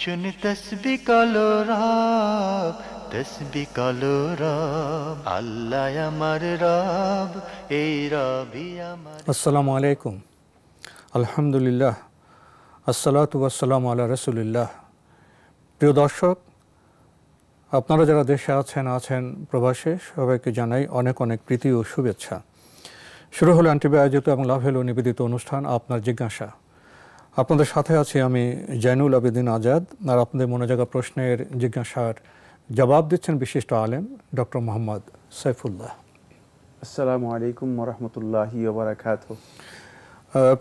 শুনি তসবি কালো রব তসবি কালো রব আল্লাহ আমার রব এই রবি আমার আসসালামু আলাইকুম আলহামদুলিল্লাহ আসসালাতু আসসালাম আল্লাহ রসুলিল্লাহ প্রিয় দর্শক আপনারা যারা দেশে আছেন আছেন প্রবাসে সবাইকে জানাই অনেক অনেক প্রীতি ও শুভেচ্ছা শুরু হলো অ্যান্টিবায়োজিত আয়োজিত এবং হলো নিবেদিত অনুষ্ঠান আপনার জিজ্ঞাসা আপনাদের সাথে আছি আমি জয়নুল আবেদিন আজাদ আর আপনাদের মনে জায়গা প্রশ্নের জিজ্ঞাসার জবাব দিচ্ছেন বিশিষ্ট আলেম ডক্টর মোহাম্মদ সৈফুল্লাহ আসসালামু আলাইকুম রহমতুল্লাহ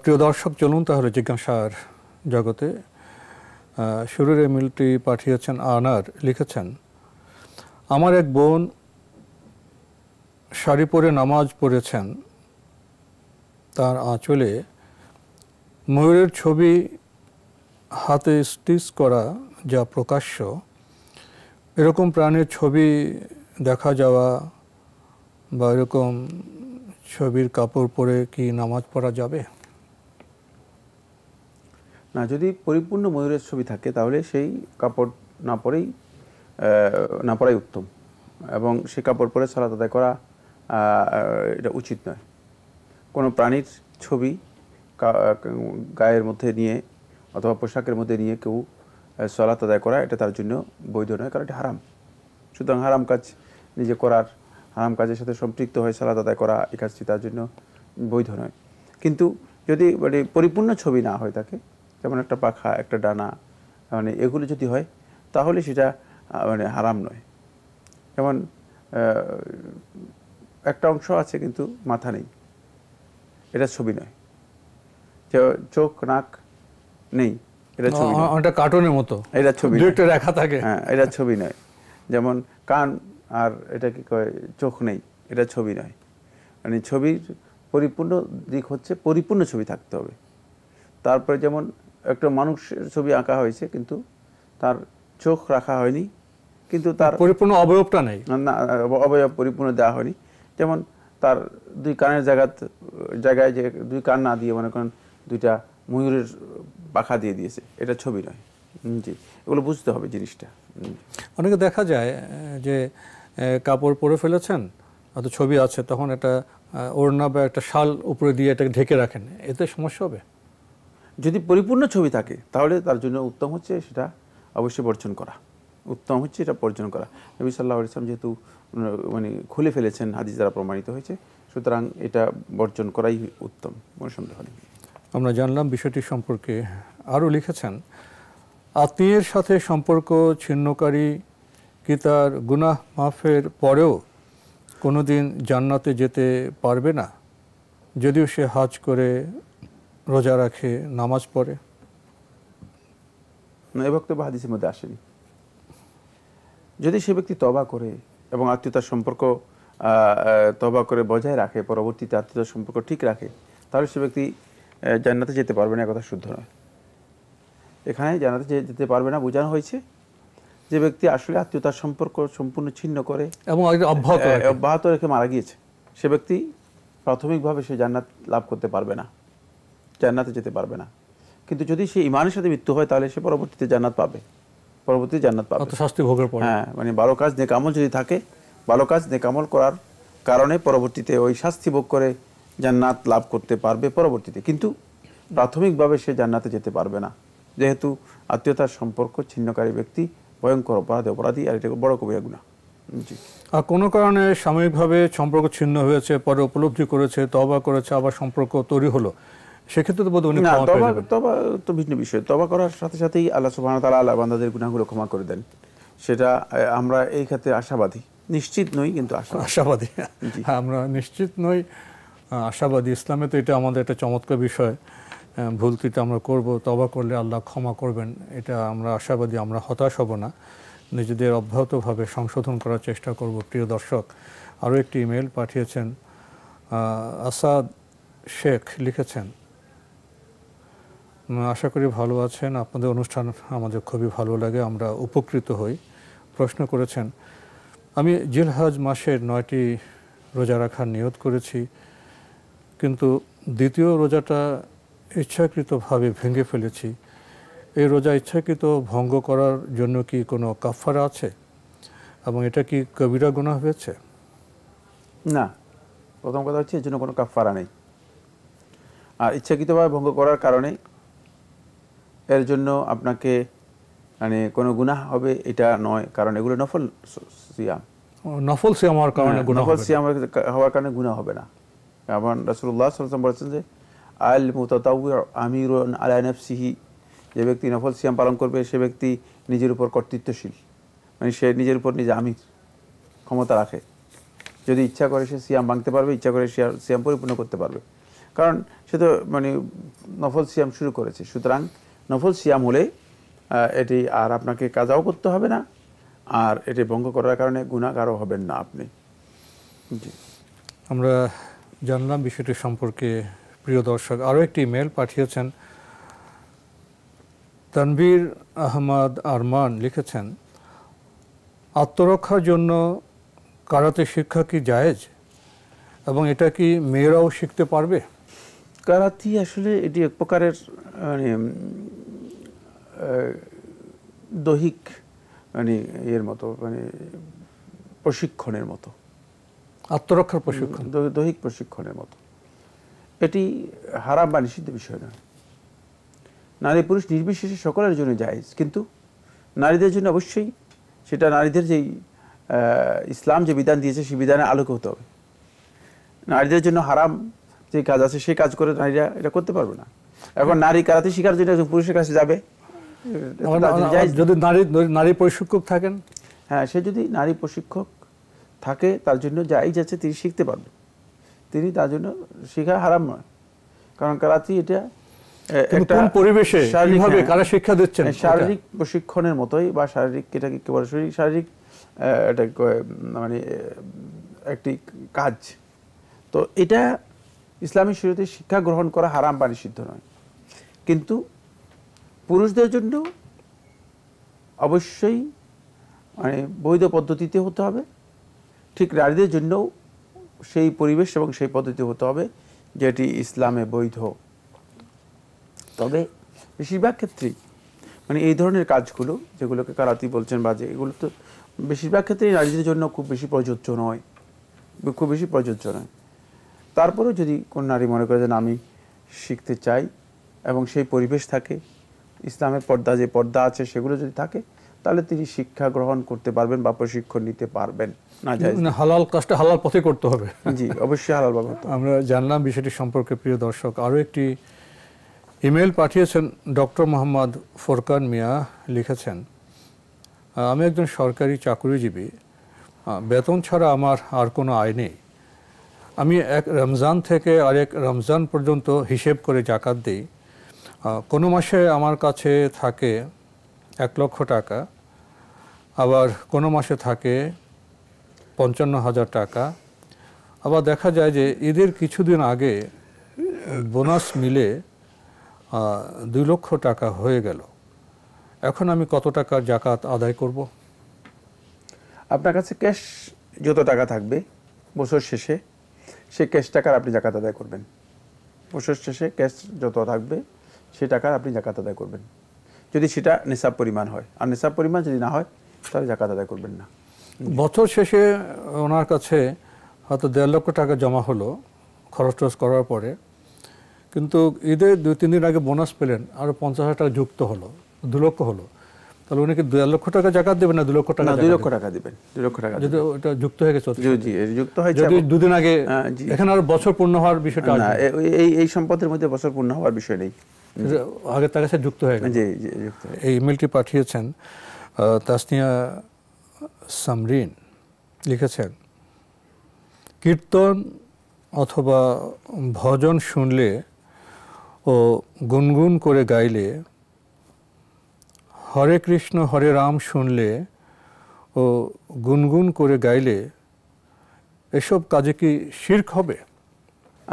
প্রিয় দর্শক চলুন তাহলে জিজ্ঞাসার জগতে শুরুর মিলটি পাঠিয়েছেন আনার লিখেছেন আমার এক বোন শাড়ি পরে নামাজ পড়েছেন তার আঁচলে ময়ূরের ছবি হাতে স্টিচ করা যা প্রকাশ্য এরকম প্রাণের ছবি দেখা যাওয়া বা এরকম ছবির কাপড় পরে কি নামাজ পড়া যাবে না যদি পরিপূর্ণ ময়ূরের ছবি থাকে তাহলে সেই কাপড় না পরেই না পরাই উত্তম এবং সে কাপড় পরে সালাত আদায় করা এটা উচিত নয় কোনো প্রাণীর ছবি গায়ের মধ্যে নিয়ে অথবা পোশাকের মধ্যে নিয়ে কেউ সলাত আদায় করা এটা তার জন্য বৈধ নয় কারণ এটা হারাম সুতরাং হারাম কাজ নিজে করার হারাম কাজের সাথে সম্পৃক্ত হয়ে সালাদ আদায় করা এই কাজটি তার জন্য বৈধ নয় কিন্তু যদি মানে পরিপূর্ণ ছবি না হয় থাকে যেমন একটা পাখা একটা ডানা মানে এগুলো যদি হয় তাহলে সেটা মানে হারাম নয় যেমন একটা অংশ আছে কিন্তু মাথা নেই এটা ছবি নয় চোখ নাক নেই এটা ছবি অনেকটা কার্টুনের মতো এটা ছবি থাকে হ্যাঁ এটা ছবি নয় যেমন কান আর এটা কি কয় চোখ নেই এটা ছবি নয় মানে ছবির পরিপূর্ণ দিক হচ্ছে পরিপূর্ণ ছবি থাকতে হবে তারপরে যেমন একটা মানুষের ছবি আঁকা হয়েছে কিন্তু তার চোখ রাখা হয়নি কিন্তু তার পরিপূর্ণ অবয়বটা নেই না অবয়ব পরিপূর্ণ দেওয়া হয়নি যেমন তার দুই কানের জায়গা জায়গায় যে দুই কান না দিয়ে মনে করেন দুইটা ময়ূরের পাখা দিয়ে দিয়েছে এটা ছবি নয় জি এগুলো বুঝতে হবে জিনিসটা অনেকে দেখা যায় যে কাপড় পরে ফেলেছেন হয়তো ছবি আছে তখন একটা ওড়না বা একটা শাল উপরে দিয়ে এটাকে ঢেকে রাখেন এতে সমস্যা হবে যদি পরিপূর্ণ ছবি থাকে তাহলে তার জন্য উত্তম হচ্ছে সেটা অবশ্যই বর্জন করা উত্তম হচ্ছে এটা বর্জন করা নবী সাল্লাহ ইসলাম যেহেতু মানে খুলে ফেলেছেন হাদিস দ্বারা প্রমাণিত হয়েছে সুতরাং এটা বর্জন করাই উত্তম কোনো সন্দেহ নেই আমরা জানলাম বিষয়টি সম্পর্কে আরও লিখেছেন আত্মীয়ের সাথে সম্পর্ক ছিন্নকারী কি তার গুনাহ মাফের পরেও কোনো দিন জান্নাতে যেতে পারবে না যদিও সে হাজ করে রোজা রাখে নামাজ পড়ে না এ বক্তব্য হাদিসের মধ্যে আসেনি যদি সে ব্যক্তি তবা করে এবং আত্মীয়তার সম্পর্ক তবা করে বজায় রাখে পরবর্তীতে আত্মীয়তার সম্পর্ক ঠিক রাখে তাহলে সে ব্যক্তি জান্নাতে যেতে পারবে না একথা শুদ্ধ নয় এখানে জান্নাতে যেতে পারবে না বোঝানো হয়েছে যে ব্যক্তি আসলে আত্মীয়তার সম্পর্ক সম্পূর্ণ ছিন্ন করে এবং অব্যাহত রেখে মারা গিয়েছে সে ব্যক্তি প্রাথমিকভাবে সে জান্নাত লাভ করতে পারবে না জান্নাতে যেতে পারবে না কিন্তু যদি সে ইমানের সাথে মৃত্যু হয় তাহলে সে পরবর্তীতে জান্নাত পাবে পরবর্তীতে জান্নাত পাবে শাস্তি ভোগের পর হ্যাঁ মানে ভালো কাজ নেকামল যদি থাকে ভালো কাজ নেকামল করার কারণে পরবর্তীতে ওই শাস্তি ভোগ করে জান্নাত লাভ করতে পারবে পরবর্তীতে কিন্তু প্রাথমিকভাবে সে জান্নাতে যেতে পারবে না যেহেতু আত্মীয়তার সম্পর্ক ছিন্নকারী ব্যক্তি ভয়ঙ্কর অপরাধে অপরাধী আর এটা বড় কবি গুণা জি কোনো কারণে সাময়িকভাবে সম্পর্ক ছিন্ন হয়েছে পরে উপলব্ধি করেছে তবা করেছে আবার সম্পর্ক তৈরি হলো সেক্ষেত্রে তো তবা তবা তো ভিন্ন বিষয় তবা করার সাথে সাথেই আল্লাহ সুবাহ তালা আল্লাহ গুণাগুলো ক্ষমা করে দেন সেটা আমরা এই ক্ষেত্রে আশাবাদী নিশ্চিত নই কিন্তু আশাবাদী হ্যাঁ, আমরা নিশ্চিত নই আশাবাদী ইসলামে তো এটা আমাদের একটা চমৎকার বিষয় ভুল ত্রুটি আমরা করব তবা করলে আল্লাহ ক্ষমা করবেন এটা আমরা আশাবাদী আমরা হতাশ হব না নিজেদের অব্যাহতভাবে সংশোধন করার চেষ্টা করব প্রিয় দর্শক আরও একটি ইমেল পাঠিয়েছেন আসাদ শেখ লিখেছেন আশা করি ভালো আছেন আপনাদের অনুষ্ঠান আমাদের খুবই ভালো লাগে আমরা উপকৃত হই প্রশ্ন করেছেন আমি জিলহাজ মাসের নয়টি রোজা রাখার নিয়ত করেছি কিন্তু দ্বিতীয় রোজাটা ইচ্ছাকৃতভাবে ভেঙে ফেলেছি এই রোজা ইচ্ছাকৃত ভঙ্গ করার জন্য কি কোনো কাফারা আছে এবং এটা কি কবিরা গোনা হয়েছে না প্রথম কথা হচ্ছে এর জন্য কোনো কাফারা নেই আর ইচ্ছাকৃতভাবে ভঙ্গ করার কারণে এর জন্য আপনাকে মানে কোনো গুণা হবে এটা নয় কারণ এগুলো নফল সিয়াম নফল সিয়াম হওয়ার কারণে হ্যাঁ, নফল সিয়াম হওয়ার কারণে গুণা হবে না আমার রাসুল্লাহ সাল্লাম বলেছেন যে আল মুতাউর আমির আলায়নফসিহি যে ব্যক্তি নফল সিয়াম পালন করবে সে ব্যক্তি নিজের উপর কর্তৃত্বশীল মানে সে নিজের উপর নিজে আমির ক্ষমতা রাখে যদি ইচ্ছা করে সে সিয়াম ভাঙতে পারবে ইচ্ছা করে সিয়াম পরিপূর্ণ করতে পারবে কারণ সে তো মানে নফল সিয়াম শুরু করেছে সুতরাং নফল সিয়াম হলে এটি আর আপনাকে কাজাও করতে হবে না আর এটি ভঙ্গ করার কারণে গুণাগারও হবেন না আপনি জি আমরা জানলাম বিষয়টি সম্পর্কে প্রিয় দর্শক আরও একটি ইমেল পাঠিয়েছেন তানভীর আহমদ আরমান লিখেছেন আত্মরক্ষার জন্য কারাতে শিক্ষা কি জায়েজ এবং এটা কি মেয়েরাও শিখতে পারবে কারাতি আসলে এটি এক প্রকারের মানে দৈহিক মানে এর মতো মানে প্রশিক্ষণের মতো আত্মরক্ষার প্রশিক্ষণ দৈহিক প্রশিক্ষণের মতো এটি হারাম বা নিষিদ্ধ বিষয় নয় নারী পুরুষ নির্বিশেষে সকলের জন্য যায় কিন্তু নারীদের জন্য অবশ্যই সেটা নারীদের যেই ইসলাম যে বিধান দিয়েছে সেই বিধানে আলোক হতে হবে নারীদের জন্য হারাম যে কাজ আছে সেই কাজ করে নারীরা এটা করতে পারবে না এখন নারী কারাতে শিকার জন্য একজন পুরুষের কাছে যাবে যদি নারী নারী প্রশিক্ষক থাকেন হ্যাঁ সে যদি নারী প্রশিক্ষক থাকে তার জন্য যাই যাচ্ছে তিনি শিখতে পারবেন তিনি তার জন্য শিখা হারাম নয় কারণ করাচি এটা কোন পরিবেশে কিভাবে হ্যাঁ, শিক্ষা দিচ্ছেন শারীরিক প্রশিক্ষণের মতোই বা শারীরিক এটাকে কি বলে শারীরিক এটা মানে একটি কাজ তো এটা ইসলামী শরীয়তে শিক্ষা গ্রহণ করা হারাম বা নিষিদ্ধ নয় কিন্তু পুরুষদের জন্য অবশ্যই মানে বৈধ পদ্ধতিতে হতে হবে ঠিক নারীদের জন্যও সেই পরিবেশ এবং সেই পদ্ধতি হতে হবে যেটি ইসলামে বৈধ তবে বেশিরভাগ ক্ষেত্রেই মানে এই ধরনের কাজগুলো যেগুলোকে কারাতি বলছেন বাজে এগুলো তো বেশিরভাগ ক্ষেত্রেই নারীদের জন্য খুব বেশি প্রযোজ্য নয় খুব বেশি প্রযোজ্য নয় তারপরেও যদি কোনো নারী মনে করে যেন আমি শিখতে চাই এবং সেই পরিবেশ থাকে ইসলামের পর্দা যে পর্দা আছে সেগুলো যদি থাকে তাহলে তিনি শিক্ষা গ্রহণ করতে পারবেন বা প্রশিক্ষণ নিতে পারবেন না হালাল কাজটা হালাল পথে করতে হবে জি অবশ্যই হালাল বাবা আমরা জানলাম বিষয়টি সম্পর্কে প্রিয় দর্শক আরও একটি ইমেল পাঠিয়েছেন ডক্টর মোহাম্মদ ফোরকান মিয়া লিখেছেন আমি একজন সরকারি চাকরিজীবী বেতন ছাড়া আমার আর কোনো আয় নেই আমি এক রমজান থেকে আরেক রমজান পর্যন্ত হিসেব করে জাকাত দিই কোনো মাসে আমার কাছে থাকে এক লক্ষ টাকা আবার কোনো মাসে থাকে পঞ্চান্ন হাজার টাকা আবার দেখা যায় যে ঈদের কিছুদিন আগে বোনাস মিলে দুই লক্ষ টাকা হয়ে গেল এখন আমি কত টাকা জাকাত আদায় করব আপনার কাছে ক্যাশ যত টাকা থাকবে বছর শেষে সে ক্যাশ টাকার আপনি জাকাত আদায় করবেন বছর শেষে ক্যাশ যত থাকবে সে টাকার আপনি জাকাত আদায় করবেন যদি সেটা নেশাব পরিমাণ হয় আর নেশাব পরিমাণ যদি না হয় তাহলে জাকাত আদায় করবেন না বছর শেষে ওনার কাছে হয়তো দেড় লক্ষ টাকা জমা হলো খরচ টরচ করার পরে কিন্তু ঈদে দুই তিন দিন আগে বোনাস পেলেন আরও পঞ্চাশ হাজার টাকা যুক্ত হলো দু লক্ষ হলো তাহলে উনি কি দু লক্ষ টাকা জাকাত দেবেন না দু লক্ষ টাকা দুই লক্ষ টাকা দেবেন দুই লক্ষ টাকা যদি ওটা যুক্ত হয়ে গেছে জি যুক্ত হয়েছে যদি দুদিন আগে হ্যাঁ, এখানে আর বছর পূর্ণ হওয়ার বিষয়টা এই এই সম্পদের মধ্যে বছর পূর্ণ হওয়ার বিষয় নেই আগে তার কাছে যুক্ত হয়ে গেছে এই ইমেলটি পাঠিয়েছেন তাসনিয়া সামরিন লিখেছেন কীর্তন অথবা ভজন শুনলে ও গুনগুন করে গাইলে হরে কৃষ্ণ হরে রাম শুনলে ও গুনগুন করে গাইলে এসব কাজে কি শির্ক হবে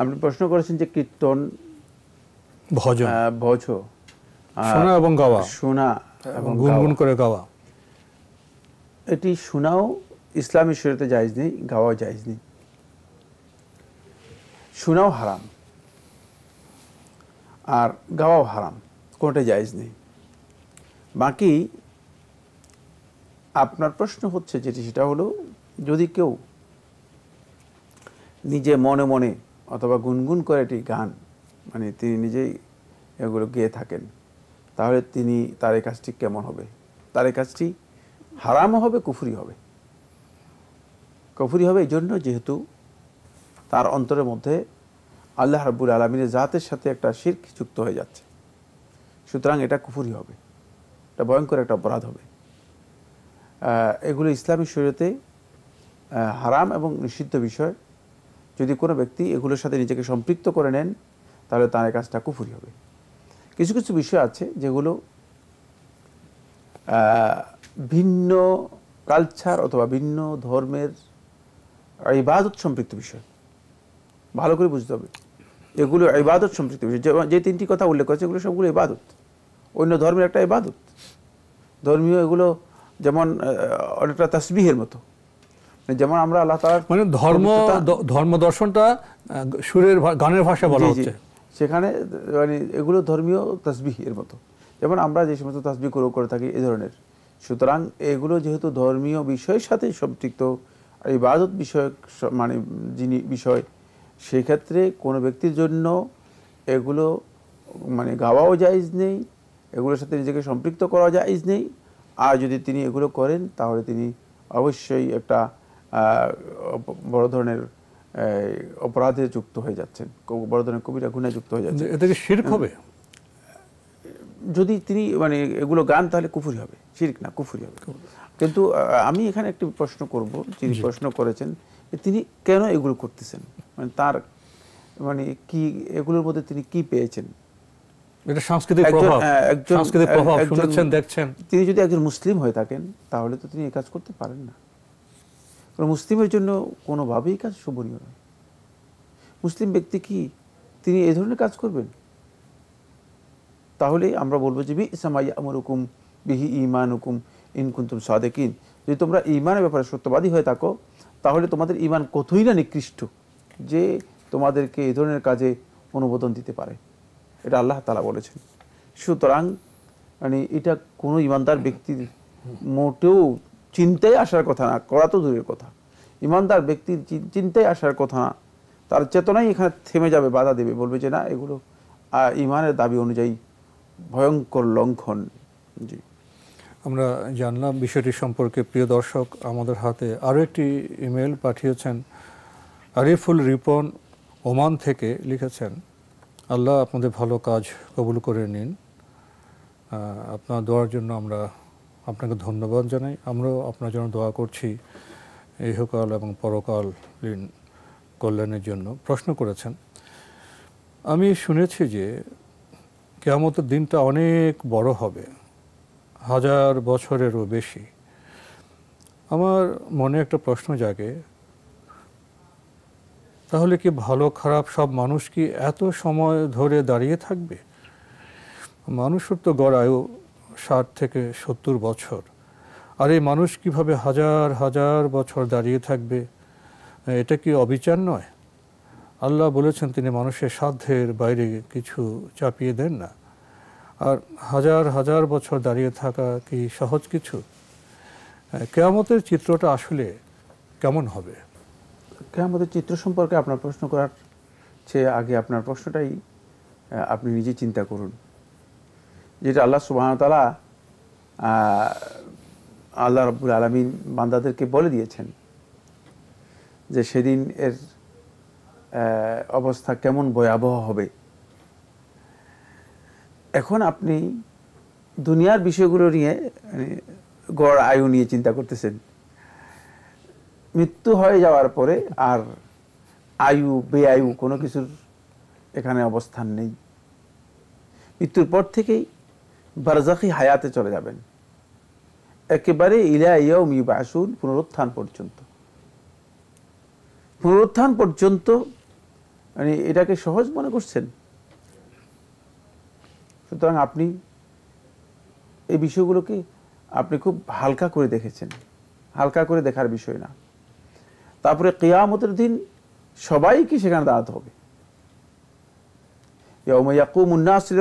আপনি প্রশ্ন করেছেন যে কীর্তন ভজ ভজ শোনা এবং গাওয়া শোনা এবং গুনগুন করে গাওয়া এটি শোনাও ইসলামী শরীয়তে জায়জ নেই গাওয়াও জায়জ নেই শোনাও হারাম আর গাওয়াও হারাম কোনোটা জায়জ নেই বাকি আপনার প্রশ্ন হচ্ছে যেটি সেটা হলো যদি কেউ নিজে মনে মনে অথবা গুনগুন করে একটি গান মানে তিনি নিজেই এগুলো গেয়ে থাকেন তাহলে তিনি তার এই কাজটি কেমন হবে তার এই কাজটি হারামও হবে কুফুরি হবে কুফুরি হবে এই জন্য যেহেতু তার অন্তরের মধ্যে আল্লাহ রাবুল আলমিনের জাতের সাথে একটা শির্ক যুক্ত হয়ে যাচ্ছে সুতরাং এটা কুফুরি হবে এটা ভয়ঙ্কর একটা অপরাধ হবে এগুলো ইসলামী শরীরতে হারাম এবং নিষিদ্ধ বিষয় যদি কোনো ব্যক্তি এগুলোর সাথে নিজেকে সম্পৃক্ত করে নেন তাহলে তার কাজটা কুফুরি হবে কিছু কিছু বিষয় আছে যেগুলো ভিন্ন কালচার অথবা ভিন্ন ধর্মের ইবাদত সম্পৃক্ত বিষয় ভালো করে বুঝতে হবে এগুলো ইবাদত সম্পৃক্ত বিষয় যে তিনটি কথা উল্লেখ করেছে এগুলো সবগুলো ইবাদত অন্য ধর্মের একটা ইবাদত ধর্মীয় এগুলো যেমন অনেকটা তাসবিহের মতো মানে যেমন আমরা আল্লাহ মানে ধর্ম ধর্ম দর্শনটা সুরের গানের ভাষা বলা হচ্ছে সেখানে মানে এগুলো ধর্মীয় তাসবিহ এর মতো যেমন আমরা যে সমস্ত তাসবি গ্রহ করে থাকি এ ধরনের সুতরাং এগুলো যেহেতু ধর্মীয় বিষয়ের সাথে সম্পৃক্ত ইবাদত বিষয়ক মানে যিনি বিষয় সেক্ষেত্রে কোনো ব্যক্তির জন্য এগুলো মানে গাওয়াও যায়জ নেই এগুলোর সাথে নিজেকে সম্পৃক্ত করা যায়জ নেই আর যদি তিনি এগুলো করেন তাহলে তিনি অবশ্যই একটা বড় ধরনের অপরাধে যুক্ত হয়ে যাচ্ছেন বড় ধরনের কবিরা গুণায় যুক্ত হয়ে যাচ্ছে এটাকে শির্ক হবে যদি তিনি মানে এগুলো গান তাহলে কুফুরি হবে শির্ক না কুফুরি হবে কিন্তু আমি এখানে একটি প্রশ্ন করব যিনি প্রশ্ন করেছেন তিনি কেন এগুলো করতেছেন মানে তার মানে কি এগুলোর মধ্যে তিনি কি পেয়েছেন এটা সাংস্কৃতিক প্রভাব সাংস্কৃতিক প্রভাব শুনেছেন দেখছেন তিনি যদি একজন মুসলিম হয়ে থাকেন তাহলে তো তিনি এই কাজ করতে পারেন না কারণ মুসলিমের জন্য কোনোভাবেই কাজ শোভনীয় নয় মুসলিম ব্যক্তি কি তিনি এ ধরনের কাজ করবেন তাহলে আমরা বলবো যে বি ইসামাই আমর হুকুম বিহি ইমান হুকুম ইনকুন্তুম সাদেকিন যদি তোমরা ইমানের ব্যাপারে সত্যবাদী হয়ে থাকো তাহলে তোমাদের ইমান কতই না নিকৃষ্ট যে তোমাদেরকে এ ধরনের কাজে অনুমোদন দিতে পারে এটা আল্লাহ তালা বলেছেন সুতরাং মানে এটা কোনো ইমানদার ব্যক্তির মোটেও চিন্তায় আসার কথা না করা তো দূরের কথা ইমানদার ব্যক্তির চিন্তায় আসার কথা না তার চেতনাই এখানে থেমে যাবে বাধা দেবে বলবে যে না এগুলো ইমানের দাবি অনুযায়ী ভয়ঙ্কর লঙ্ঘন জি আমরা জানলাম বিষয়টি সম্পর্কে প্রিয় দর্শক আমাদের হাতে আরও একটি ইমেল পাঠিয়েছেন আরিফুল রিপন ওমান থেকে লিখেছেন আল্লাহ আপনাদের ভালো কাজ কবুল করে নিন আপনার দেওয়ার জন্য আমরা আপনাকে ধন্যবাদ জানাই আমরাও আপনার জন্য দোয়া করছি ইহকাল এবং পরকাল কল্যাণের জন্য প্রশ্ন করেছেন আমি শুনেছি যে কেয়ামতের দিনটা অনেক বড় হবে হাজার বছরেরও বেশি আমার মনে একটা প্রশ্ন জাগে তাহলে কি ভালো খারাপ সব মানুষ কি এত সময় ধরে দাঁড়িয়ে থাকবে মানুষের তো গড় আয়ু ষাট থেকে সত্তর বছর আর এই মানুষ কিভাবে হাজার হাজার বছর দাঁড়িয়ে থাকবে এটা কি অবিচার নয় আল্লাহ বলেছেন তিনি মানুষের সাধ্যের বাইরে কিছু চাপিয়ে দেন না আর হাজার হাজার বছর দাঁড়িয়ে থাকা কি সহজ কিছু কেয়ামতের চিত্রটা আসলে কেমন হবে কেয়ামতের চিত্র সম্পর্কে আপনার প্রশ্ন করার চেয়ে আগে আপনার প্রশ্নটাই আপনি নিজে চিন্তা করুন যেটা আল্লাহ সুবাহতালা আল্লাহ রব্বুল আলমিন বান্দাদেরকে বলে দিয়েছেন যে সেদিন এর অবস্থা কেমন ভয়াবহ হবে এখন আপনি দুনিয়ার বিষয়গুলো নিয়ে মানে গড় আয়ু নিয়ে চিন্তা করতেছেন মৃত্যু হয়ে যাওয়ার পরে আর আয়ু বেআয়ু কোনো কিছুর এখানে অবস্থান নেই মৃত্যুর পর থেকেই বারজাখি হায়াতে চলে যাবেন একেবারে ইলা ইয়ম পুনরুত্থান পর্যন্ত পুনরুত্থান পর্যন্ত মানে এটাকে সহজ মনে করছেন সুতরাং আপনি এই বিষয়গুলোকে আপনি খুব হালকা করে দেখেছেন হালকা করে দেখার বিষয় না তারপরে কেয়ামতের দিন সবাইকে সেখানে দাঁড়াতে হবে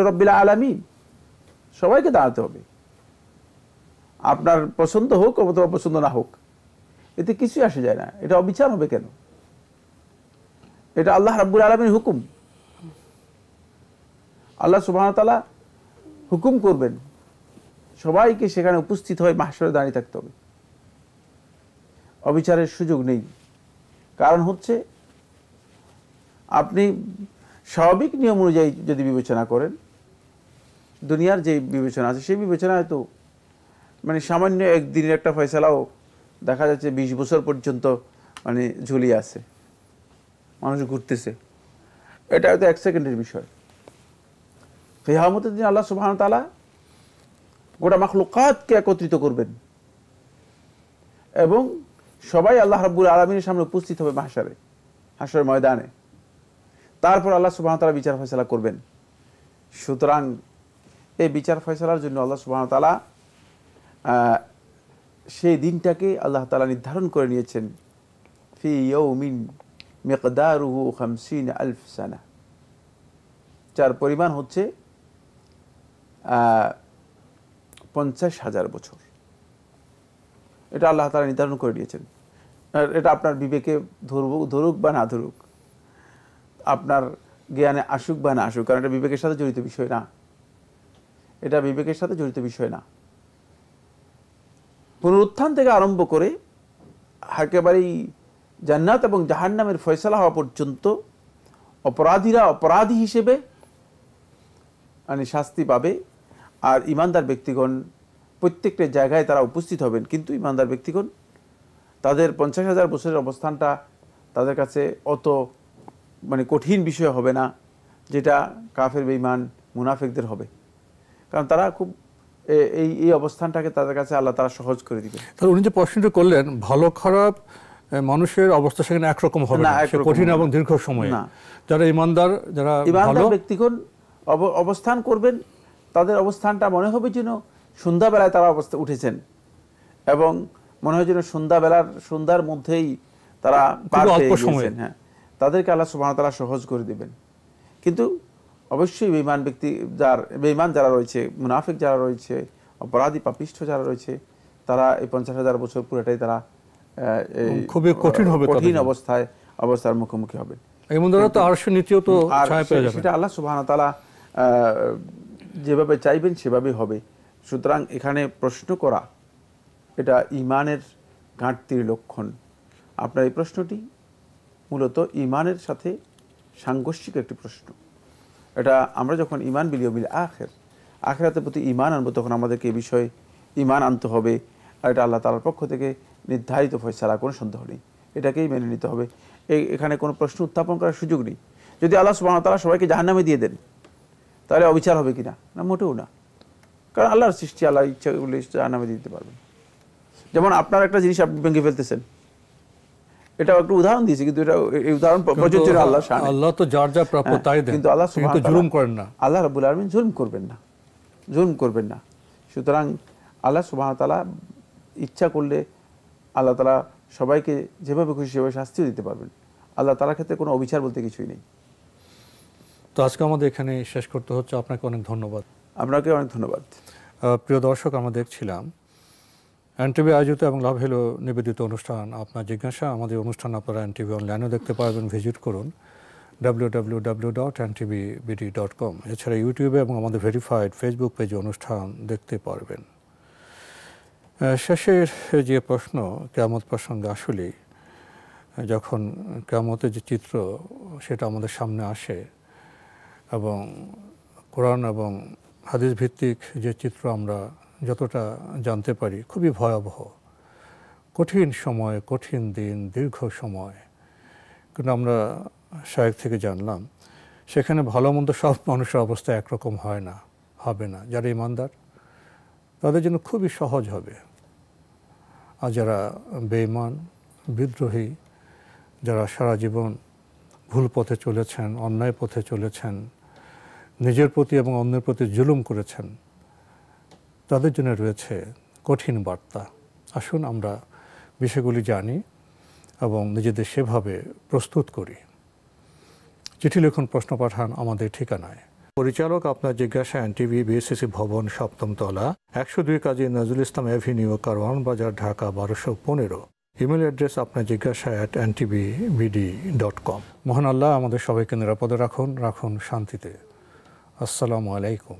রব্বিল আলামিন সবাইকে দাঁড়াতে হবে আপনার পছন্দ হোক অথবা পছন্দ না হোক এতে কিছুই আসে যায় না এটা অবিচার হবে কেন এটা আল্লাহ রাব্বুল আলমীর হুকুম আল্লাহ সুবাহতালা হুকুম করবেন সবাইকে সেখানে উপস্থিত হয়ে মাহসরে দাঁড়িয়ে থাকতে হবে অবিচারের সুযোগ নেই কারণ হচ্ছে আপনি স্বাভাবিক নিয়ম অনুযায়ী যদি বিবেচনা করেন দুনিয়ার যে বিবেচনা আছে সেই বিবেচনায় তো মানে সামান্য একদিনের একটা ফয়সালাও দেখা যাচ্ছে বিশ বছর পর্যন্ত মানে ঝুলিয়ে আছে মানুষ ঘুরতেছে এটা হয়তো এক সেকেন্ডের বিষয় ফেহামতের দিন আল্লাহ সুবাহ তালা গোটা মাখলুকাতকে একত্রিত করবেন এবং সবাই আল্লাহ রাব্বুল আলমিনের সামনে উপস্থিত হবে মাহাসারে হাসার ময়দানে তারপর আল্লাহ সুবাহতালা বিচার ফয়সলা করবেন সুতরাং এই বিচার ফয়সলার জন্য আল্লাহ সুবাহতালা সেই দিনটাকে আল্লাহ তালা নির্ধারণ করে নিয়েছেন ফি ইয়ৌমিন মেকদারুহু খামসিন আলফসানা যার পরিমাণ হচ্ছে পঞ্চাশ হাজার বছর এটা আল্লাহ তালা নির্ধারণ করে নিয়েছেন এটা আপনার বিবেকে ধরব ধরুক বা না ধরুক আপনার জ্ঞানে আসুক বা না আসুক কারণ এটা বিবেকের সাথে জড়িত বিষয় না এটা বিবেকের সাথে জড়িত বিষয় না পুনরুত্থান থেকে আরম্ভ করে একেবারেই জান্নাত এবং জাহান্নামের ফয়সলা হওয়া পর্যন্ত অপরাধীরা অপরাধী হিসেবে মানে শাস্তি পাবে আর ইমানদার ব্যক্তিগণ প্রত্যেকটা জায়গায় তারা উপস্থিত হবেন কিন্তু ইমানদার ব্যক্তিগণ তাদের পঞ্চাশ হাজার বছরের অবস্থানটা তাদের কাছে অত মানে কঠিন বিষয় হবে না যেটা কাফের বেইমান মুনাফেকদের হবে কারণ তারা খুব এই এই অবস্থানটাকে তাদের কাছে আল্লাহ তারা সহজ করে দিবে তাহলে উনি যে প্রশ্নটা করলেন ভালো খারাপ মানুষের অবস্থা সেখানে একরকম হবে না কঠিন এবং দীর্ঘ সময় না যারা ইমানদার যারা ভালো ব্যক্তিগণ অবস্থান করবেন তাদের অবস্থানটা মনে হবে যেন সন্ধ্যাবেলায় তারা অবস্থা উঠেছেন এবং মনে হয় যেন সন্ধ্যাবেলার সন্ধ্যার মধ্যেই তারা পার পেয়ে গেছেন হ্যাঁ তাদেরকে আল্লাহ সুবাহ তারা সহজ করে দিবেন কিন্তু অবশ্যই বেইমান ব্যক্তি যার বেইমান যারা রয়েছে মুনাফিক যারা রয়েছে অপরাধী পাপিষ্ঠ যারা রয়েছে তারা এই পঞ্চাশ হাজার বছর পুরোটাই তারা খুবই কঠিন হবে কঠিন অবস্থায় অবস্থার মুখোমুখি হবে এমন তো আরশ নীতিও তো সেটা আল্লাহ তালা যেভাবে চাইবেন সেভাবেই হবে সুতরাং এখানে প্রশ্ন করা এটা ইমানের ঘাটতির লক্ষণ আপনার এই প্রশ্নটি মূলত ইমানের সাথে সাংঘর্ষিক একটি প্রশ্ন এটা আমরা যখন ইমান বিলিয়মিল আখের আখেরাতের প্রতি ইমান আনবো তখন আমাদেরকে এ বিষয়ে ইমান আনতে হবে আর এটা আল্লাহ তালার পক্ষ থেকে নির্ধারিত ফয়সালা কোনো সন্দেহ নেই এটাকেই মেনে নিতে হবে এই এখানে কোনো প্রশ্ন উত্থাপন করার সুযোগ নেই যদি আল্লাহ সুবাহ তালা সবাইকে জাহান্নামে দিয়ে দেন তাহলে অবিচার হবে কি না না মোটেও না কারণ আল্লাহর সৃষ্টি আল্লাহর ইচ্ছাগুলি জাহান্নামে দিতে পারবেন যেমন আপনার একটা জিনিস আপনি ভেঙে ফেলতেছেন এটা একটু উদাহরণ দিয়েছি কিন্তু এটা এই উদাহরণ প্রযোজ্য আল্লাহ আল্লাহ তো যার যা প্রাপ্য হ্যাঁ, তাই দেন কিন্তু আল্লাহ কিন্তু জুলুম করেন না আল্লাহ রাব্বুল আলামিন জুলুম করবেন না জুলুম করবেন না সুতরাং আল্লাহ সুবহান তাআলা ইচ্ছা করলে আল্লাহ তাআলা সবাইকে যেভাবে খুশি সেভাবে শাস্তিও দিতে পারবেন আল্লাহ তাআলার ক্ষেত্রে কোনো অবিচার বলতে কিছুই নেই তো আজকে আমাদের এখানে শেষ করতে হচ্ছে আপনাকে অনেক ধন্যবাদ আপনাকে অনেক ধন্যবাদ প্রিয় দর্শক আমাদের ছিলাম এনটিভি আয়োজিত এবং লাভ হেলো নিবেদিত অনুষ্ঠান আপনার জিজ্ঞাসা আমাদের অনুষ্ঠান আপনারা এনটিভি অনলাইনেও দেখতে পারবেন ভিজিট করুন W W W dot NTV BD dot com এছাড়া ইউটিউবে এবং আমাদের ভেরিফাইড ফেসবুক পেজে অনুষ্ঠান দেখতে পারবেন শেষের যে প্রশ্ন কেমত প্রসঙ্গে আসলেই যখন কেমতের যে চিত্র সেটা আমাদের সামনে আসে এবং কোরআন এবং হাদিস ভিত্তিক যে চিত্র আমরা যতটা জানতে পারি খুবই ভয়াবহ কঠিন সময় কঠিন দিন দীর্ঘ সময় কিন্তু আমরা সাহেব থেকে জানলাম সেখানে ভালো মন্দ সব মানুষের অবস্থা একরকম হয় না হবে না যারা ইমানদার তাদের জন্য খুবই সহজ হবে আর যারা বেইমান বিদ্রোহী যারা সারা জীবন ভুল পথে চলেছেন অন্যায় পথে চলেছেন নিজের প্রতি এবং অন্যের প্রতি জুলুম করেছেন তাদের জন্য রয়েছে কঠিন বার্তা আসুন আমরা বিষয়গুলি জানি এবং নিজেদের সেভাবে প্রস্তুত করি চিঠি লিখুন প্রশ্ন পাঠান আমাদের ঠিকানায় পরিচালক আপনার জিজ্ঞাসা টিভি বিএসসিসি ভবন সপ্তম তলা একশো দুই কাজে নজরুল ইসলাম এভিনিউ কারওয়ান বাজার ঢাকা বারোশো পনেরো ইমেল অ্যাড্রেস আপনার জিজ্ঞাসা at NTV BD dot com মোহন আল্লাহ আমাদের সবাইকে নিরাপদে রাখুন রাখুন শান্তিতে আসসালামু আলাইকুম